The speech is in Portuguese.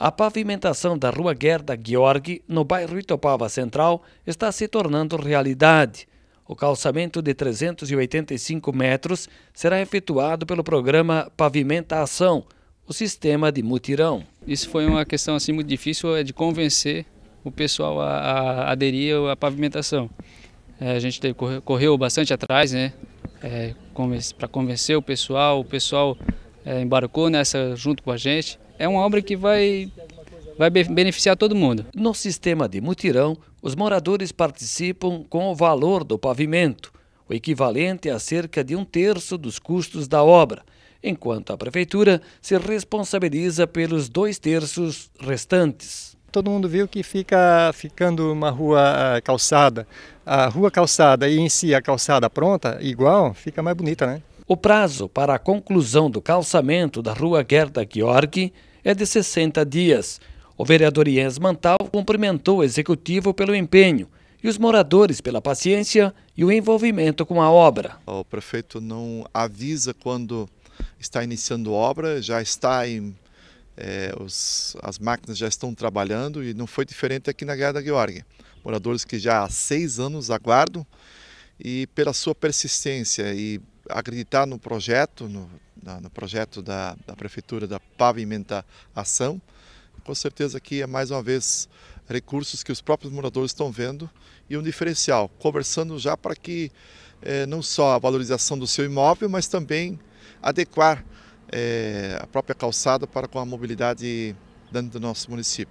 A pavimentação da Rua Gerda Gheorghe, no bairro Itopava Central, está se tornando realidade. O calçamento de 385 metros será efetuado pelo programa Pavimentação, o sistema de mutirão. Isso foi uma questão assim muito difícil é de convencer o pessoal a, a aderir à pavimentação. É, a gente teve, correu bastante atrás, né, é, para convencer o pessoal. O pessoal é, embarcou nessa junto com a gente é uma obra que vai, vai beneficiar todo mundo. No sistema de mutirão, os moradores participam com o valor do pavimento, o equivalente a cerca de um terço dos custos da obra, enquanto a prefeitura se responsabiliza pelos dois terços restantes todo mundo viu que fica ficando uma rua ah, calçada. A rua calçada e em si a calçada pronta, igual, fica mais bonita, né? O prazo para a conclusão do calçamento da rua Gerda Gheorghi é de 60 dias. O vereador Iens Mantal cumprimentou o executivo pelo empenho e os moradores pela paciência e o envolvimento com a obra. O prefeito não avisa quando está iniciando obra, já está em, é, os, as máquinas já estão trabalhando e não foi diferente aqui na Guerra da Georgia. Moradores que já há seis anos aguardam e pela sua persistência e acreditar no projeto, no, na, no projeto da, da Prefeitura da pavimentação. Com certeza que é mais uma vez recursos que os próprios moradores estão vendo e um diferencial, conversando já para que eh, não só a valorização do seu imóvel, mas também adequar eh, a própria calçada para com a mobilidade dentro do nosso município.